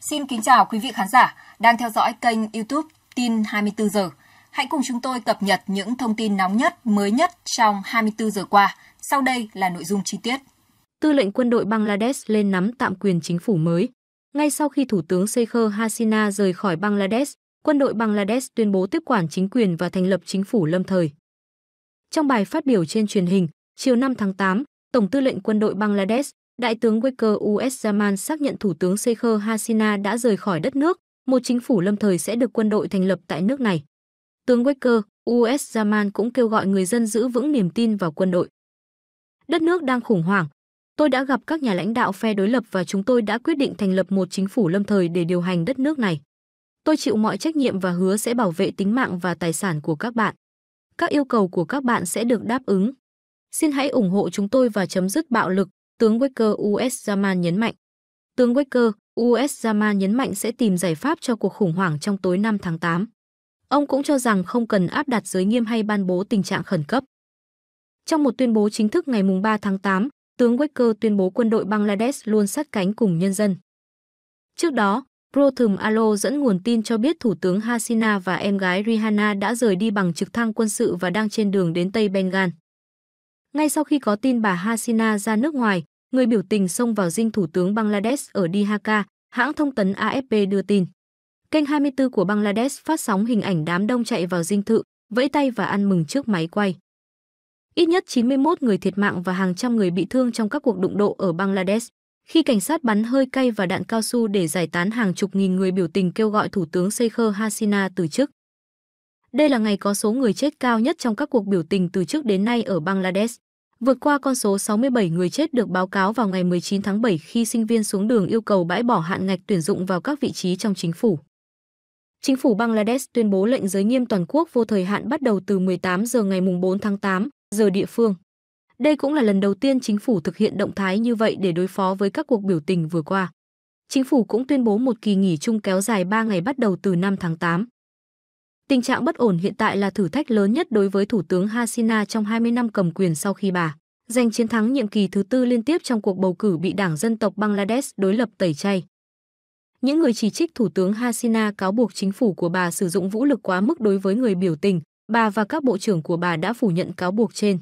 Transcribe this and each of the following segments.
Xin kính chào quý vị khán giả đang theo dõi kênh YouTube Tin 24 giờ. Hãy cùng chúng tôi cập nhật những thông tin nóng nhất, mới nhất trong 24 giờ qua. Sau đây là nội dung chi tiết. Tư lệnh quân đội Bangladesh lên nắm tạm quyền chính phủ mới. Ngay sau khi Thủ tướng Sheikh Hasina rời khỏi Bangladesh, quân đội Bangladesh tuyên bố tiếp quản chính quyền và thành lập chính phủ lâm thời. Trong bài phát biểu trên truyền hình, chiều 5 tháng 8, Tổng tư lệnh quân đội Bangladesh Đại tướng Waker US Zaman xác nhận Thủ tướng Sheikh Hasina đã rời khỏi đất nước, một chính phủ lâm thời sẽ được quân đội thành lập tại nước này. Tướng Waker US Zaman cũng kêu gọi người dân giữ vững niềm tin vào quân đội. Đất nước đang khủng hoảng. Tôi đã gặp các nhà lãnh đạo phe đối lập và chúng tôi đã quyết định thành lập một chính phủ lâm thời để điều hành đất nước này. Tôi chịu mọi trách nhiệm và hứa sẽ bảo vệ tính mạng và tài sản của các bạn. Các yêu cầu của các bạn sẽ được đáp ứng. Xin hãy ủng hộ chúng tôi và chấm dứt bạo lực, Tướng Waker US Zaman nhấn mạnh. Tướng Waker US Zaman nhấn mạnh sẽ tìm giải pháp cho cuộc khủng hoảng trong tối 5 tháng 8. Ông cũng cho rằng không cần áp đặt giới nghiêm hay ban bố tình trạng khẩn cấp. Trong một tuyên bố chính thức ngày 3 tháng 8, tướng Waker tuyên bố quân đội Bangladesh luôn sát cánh cùng nhân dân. Trước đó, Prothum Alo dẫn nguồn tin cho biết Thủ tướng Hasina và em gái Rihanna đã rời đi bằng trực thăng quân sự và đang trên đường đến Tây Bengal. Ngay sau khi có tin bà Hasina ra nước ngoài, người biểu tình xông vào dinh thủ tướng Bangladesh ở Dhaka, hãng thông tấn AFP đưa tin. Kênh 24 của Bangladesh phát sóng hình ảnh đám đông chạy vào dinh thự, vẫy tay và ăn mừng trước máy quay. Ít nhất 91 người thiệt mạng và hàng trăm người bị thương trong các cuộc đụng độ ở Bangladesh, khi cảnh sát bắn hơi cay và đạn cao su để giải tán hàng chục nghìn người biểu tình kêu gọi Thủ tướng Sheikh Hasina từ chức. Đây là ngày có số người chết cao nhất trong các cuộc biểu tình từ trước đến nay ở Bangladesh vượt qua con số 67 người chết được báo cáo vào ngày 19 tháng 7 khi sinh viên xuống đường yêu cầu bãi bỏ hạn ngạch tuyển dụng vào các vị trí trong chính phủ. Chính phủ Bangladesh tuyên bố lệnh giới nghiêm toàn quốc vô thời hạn bắt đầu từ 18 giờ ngày 4 tháng 8 giờ địa phương. Đây cũng là lần đầu tiên chính phủ thực hiện động thái như vậy để đối phó với các cuộc biểu tình vừa qua. Chính phủ cũng tuyên bố một kỳ nghỉ chung kéo dài 3 ngày bắt đầu từ 5 tháng 8. Tình trạng bất ổn hiện tại là thử thách lớn nhất đối với Thủ tướng Hasina trong 20 năm cầm quyền sau khi bà giành chiến thắng nhiệm kỳ thứ tư liên tiếp trong cuộc bầu cử bị Đảng Dân tộc Bangladesh đối lập tẩy chay. Những người chỉ trích Thủ tướng Hasina cáo buộc chính phủ của bà sử dụng vũ lực quá mức đối với người biểu tình, bà và các bộ trưởng của bà đã phủ nhận cáo buộc trên.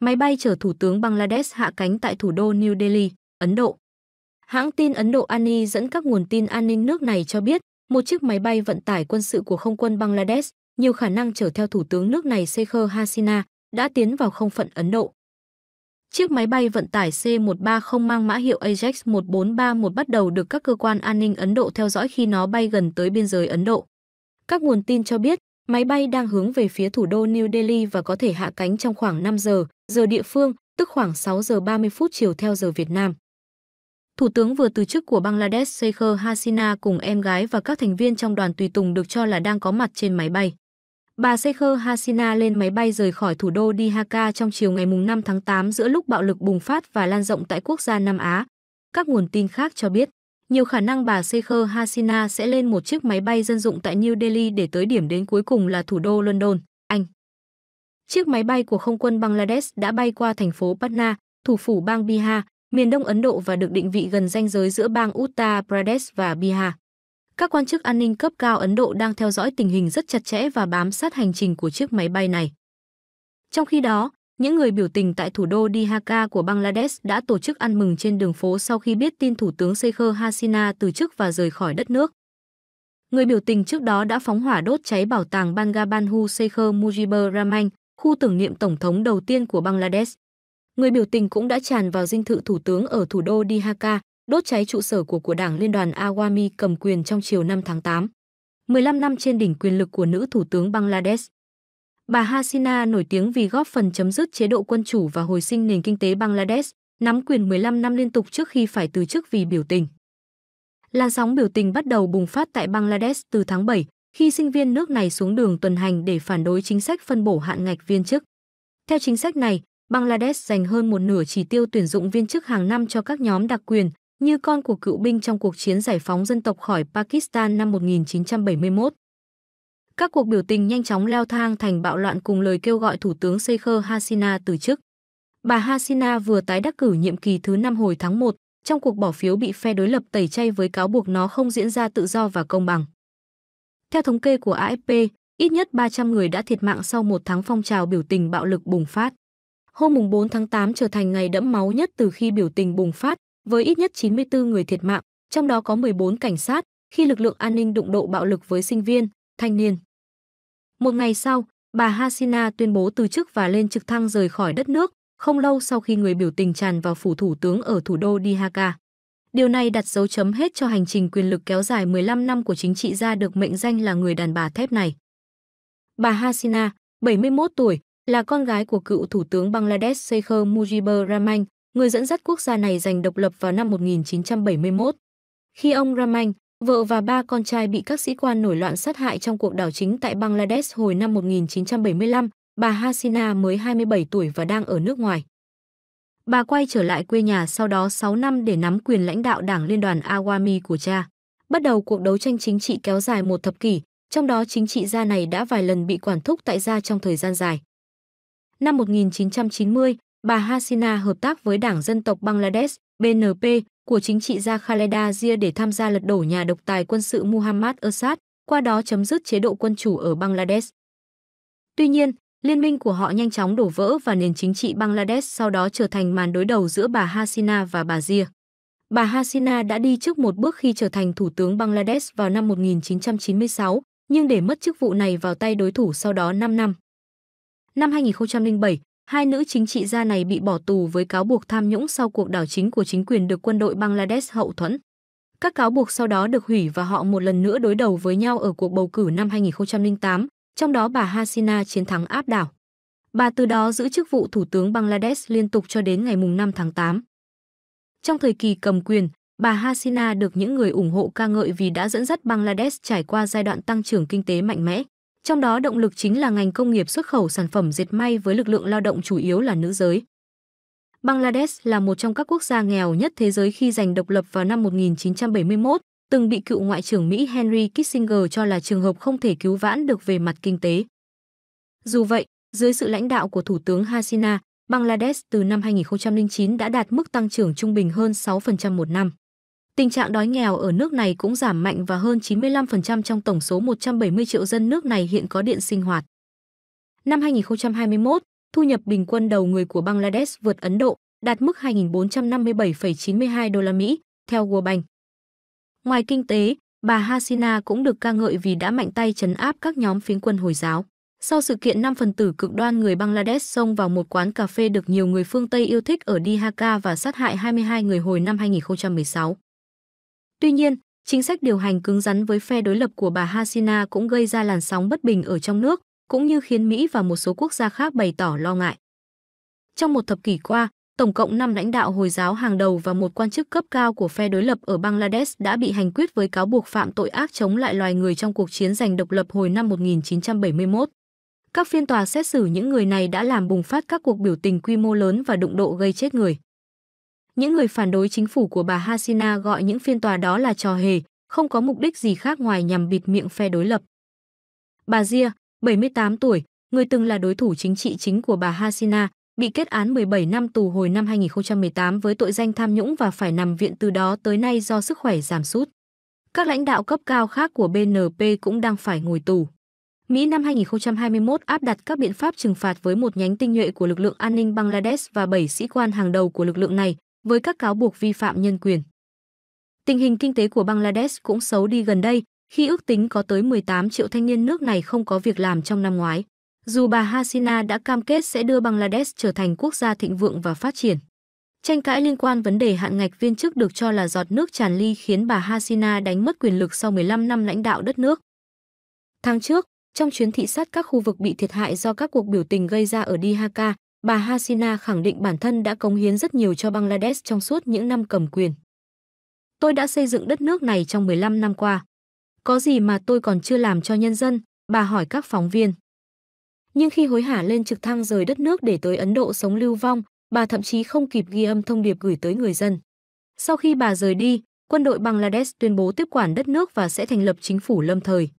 Máy bay chở Thủ tướng Bangladesh hạ cánh tại thủ đô New Delhi, Ấn Độ. Hãng tin Ấn Độ Ani dẫn các nguồn tin an ninh nước này cho biết một chiếc máy bay vận tải quân sự của không quân Bangladesh, nhiều khả năng chở theo thủ tướng nước này Sheikh Hasina, đã tiến vào không phận Ấn Độ. Chiếc máy bay vận tải C-130 mang mã hiệu Ajax-1431 bắt đầu được các cơ quan an ninh Ấn Độ theo dõi khi nó bay gần tới biên giới Ấn Độ. Các nguồn tin cho biết, máy bay đang hướng về phía thủ đô New Delhi và có thể hạ cánh trong khoảng 5 giờ, giờ địa phương, tức khoảng 6 giờ 30 phút chiều theo giờ Việt Nam. Thủ tướng vừa từ chức của Bangladesh Sheikh Hasina cùng em gái và các thành viên trong đoàn tùy tùng được cho là đang có mặt trên máy bay. Bà Sheikh Hasina lên máy bay rời khỏi thủ đô Dhaka trong chiều ngày 5 tháng 8 giữa lúc bạo lực bùng phát và lan rộng tại quốc gia Nam Á. Các nguồn tin khác cho biết, nhiều khả năng bà Sheikh Hasina sẽ lên một chiếc máy bay dân dụng tại New Delhi để tới điểm đến cuối cùng là thủ đô London, Anh. Chiếc máy bay của không quân Bangladesh đã bay qua thành phố Patna, thủ phủ bang Bihar, miền đông Ấn Độ và được định vị gần ranh giới giữa bang Uttar Pradesh và Bihar. Các quan chức an ninh cấp cao Ấn Độ đang theo dõi tình hình rất chặt chẽ và bám sát hành trình của chiếc máy bay này. Trong khi đó, những người biểu tình tại thủ đô Dhaka của Bangladesh đã tổ chức ăn mừng trên đường phố sau khi biết tin Thủ tướng Sheikh Hasina từ chức và rời khỏi đất nước. Người biểu tình trước đó đã phóng hỏa đốt cháy bảo tàng Bangabandhu Sheikh Mujibur Rahman, khu tưởng niệm tổng thống đầu tiên của Bangladesh người biểu tình cũng đã tràn vào dinh thự thủ tướng ở thủ đô Dhaka, đốt cháy trụ sở của của Đảng Liên đoàn Awami cầm quyền trong chiều 5 tháng 8. 15 năm trên đỉnh quyền lực của nữ thủ tướng Bangladesh. Bà Hasina nổi tiếng vì góp phần chấm dứt chế độ quân chủ và hồi sinh nền kinh tế Bangladesh, nắm quyền 15 năm liên tục trước khi phải từ chức vì biểu tình. Làn sóng biểu tình bắt đầu bùng phát tại Bangladesh từ tháng 7, khi sinh viên nước này xuống đường tuần hành để phản đối chính sách phân bổ hạn ngạch viên chức. Theo chính sách này, Bangladesh dành hơn một nửa chỉ tiêu tuyển dụng viên chức hàng năm cho các nhóm đặc quyền, như con của cựu binh trong cuộc chiến giải phóng dân tộc khỏi Pakistan năm 1971. Các cuộc biểu tình nhanh chóng leo thang thành bạo loạn cùng lời kêu gọi Thủ tướng Sheikh Hasina từ chức. Bà Hasina vừa tái đắc cử nhiệm kỳ thứ năm hồi tháng 1 trong cuộc bỏ phiếu bị phe đối lập tẩy chay với cáo buộc nó không diễn ra tự do và công bằng. Theo thống kê của AFP, ít nhất 300 người đã thiệt mạng sau một tháng phong trào biểu tình bạo lực bùng phát hôm 4 tháng 8 trở thành ngày đẫm máu nhất từ khi biểu tình bùng phát, với ít nhất 94 người thiệt mạng, trong đó có 14 cảnh sát, khi lực lượng an ninh đụng độ bạo lực với sinh viên, thanh niên. Một ngày sau, bà Hasina tuyên bố từ chức và lên trực thăng rời khỏi đất nước, không lâu sau khi người biểu tình tràn vào phủ thủ tướng ở thủ đô Dhaka. Điều này đặt dấu chấm hết cho hành trình quyền lực kéo dài 15 năm của chính trị gia được mệnh danh là người đàn bà thép này. Bà Hasina, 71 tuổi, là con gái của cựu Thủ tướng Bangladesh Sheikh Mujibur Rahman, người dẫn dắt quốc gia này giành độc lập vào năm 1971. Khi ông Rahman, vợ và ba con trai bị các sĩ quan nổi loạn sát hại trong cuộc đảo chính tại Bangladesh hồi năm 1975, bà Hasina mới 27 tuổi và đang ở nước ngoài. Bà quay trở lại quê nhà sau đó 6 năm để nắm quyền lãnh đạo Đảng Liên đoàn Awami của cha. Bắt đầu cuộc đấu tranh chính trị kéo dài một thập kỷ, trong đó chính trị gia này đã vài lần bị quản thúc tại gia trong thời gian dài. Năm 1990, bà Hasina hợp tác với Đảng Dân tộc Bangladesh BNP của chính trị gia Khaleda Zia để tham gia lật đổ nhà độc tài quân sự Muhammad Assad, qua đó chấm dứt chế độ quân chủ ở Bangladesh. Tuy nhiên, liên minh của họ nhanh chóng đổ vỡ và nền chính trị Bangladesh sau đó trở thành màn đối đầu giữa bà Hasina và bà Zia. Bà Hasina đã đi trước một bước khi trở thành thủ tướng Bangladesh vào năm 1996, nhưng để mất chức vụ này vào tay đối thủ sau đó 5 năm. Năm 2007, hai nữ chính trị gia này bị bỏ tù với cáo buộc tham nhũng sau cuộc đảo chính của chính quyền được quân đội Bangladesh hậu thuẫn. Các cáo buộc sau đó được hủy và họ một lần nữa đối đầu với nhau ở cuộc bầu cử năm 2008, trong đó bà Hasina chiến thắng áp đảo. Bà từ đó giữ chức vụ Thủ tướng Bangladesh liên tục cho đến ngày 5 tháng 8. Trong thời kỳ cầm quyền, bà Hasina được những người ủng hộ ca ngợi vì đã dẫn dắt Bangladesh trải qua giai đoạn tăng trưởng kinh tế mạnh mẽ. Trong đó động lực chính là ngành công nghiệp xuất khẩu sản phẩm dệt may với lực lượng lao động chủ yếu là nữ giới. Bangladesh là một trong các quốc gia nghèo nhất thế giới khi giành độc lập vào năm 1971, từng bị cựu ngoại trưởng Mỹ Henry Kissinger cho là trường hợp không thể cứu vãn được về mặt kinh tế. Dù vậy, dưới sự lãnh đạo của Thủ tướng Hasina, Bangladesh từ năm 2009 đã đạt mức tăng trưởng trung bình hơn 6% một năm. Tình trạng đói nghèo ở nước này cũng giảm mạnh và hơn 95% trong tổng số 170 triệu dân nước này hiện có điện sinh hoạt. Năm 2021, thu nhập bình quân đầu người của Bangladesh vượt Ấn Độ, đạt mức 2.457,92 đô la Mỹ, theo World Bank. Ngoài kinh tế, bà Hasina cũng được ca ngợi vì đã mạnh tay chấn áp các nhóm phiến quân Hồi giáo. Sau sự kiện năm phần tử cực đoan người Bangladesh xông vào một quán cà phê được nhiều người phương Tây yêu thích ở Dhaka và sát hại 22 người hồi năm 2016. Tuy nhiên, chính sách điều hành cứng rắn với phe đối lập của bà Hasina cũng gây ra làn sóng bất bình ở trong nước, cũng như khiến Mỹ và một số quốc gia khác bày tỏ lo ngại. Trong một thập kỷ qua, tổng cộng 5 lãnh đạo Hồi giáo hàng đầu và một quan chức cấp cao của phe đối lập ở Bangladesh đã bị hành quyết với cáo buộc phạm tội ác chống lại loài người trong cuộc chiến giành độc lập hồi năm 1971. Các phiên tòa xét xử những người này đã làm bùng phát các cuộc biểu tình quy mô lớn và đụng độ gây chết người. Những người phản đối chính phủ của bà Hasina gọi những phiên tòa đó là trò hề, không có mục đích gì khác ngoài nhằm bịt miệng phe đối lập. Bà Zia, 78 tuổi, người từng là đối thủ chính trị chính của bà Hasina, bị kết án 17 năm tù hồi năm 2018 với tội danh tham nhũng và phải nằm viện từ đó tới nay do sức khỏe giảm sút. Các lãnh đạo cấp cao khác của BNP cũng đang phải ngồi tù. Mỹ năm 2021 áp đặt các biện pháp trừng phạt với một nhánh tinh nhuệ của lực lượng an ninh Bangladesh và 7 sĩ quan hàng đầu của lực lượng này, với các cáo buộc vi phạm nhân quyền. Tình hình kinh tế của Bangladesh cũng xấu đi gần đây, khi ước tính có tới 18 triệu thanh niên nước này không có việc làm trong năm ngoái. Dù bà Hasina đã cam kết sẽ đưa Bangladesh trở thành quốc gia thịnh vượng và phát triển. Tranh cãi liên quan vấn đề hạn ngạch viên chức được cho là giọt nước tràn ly khiến bà Hasina đánh mất quyền lực sau 15 năm lãnh đạo đất nước. Tháng trước, trong chuyến thị sát các khu vực bị thiệt hại do các cuộc biểu tình gây ra ở Dhaka, bà Hasina khẳng định bản thân đã cống hiến rất nhiều cho Bangladesh trong suốt những năm cầm quyền. Tôi đã xây dựng đất nước này trong 15 năm qua. Có gì mà tôi còn chưa làm cho nhân dân, bà hỏi các phóng viên. Nhưng khi hối hả lên trực thăng rời đất nước để tới Ấn Độ sống lưu vong, bà thậm chí không kịp ghi âm thông điệp gửi tới người dân. Sau khi bà rời đi, quân đội Bangladesh tuyên bố tiếp quản đất nước và sẽ thành lập chính phủ lâm thời.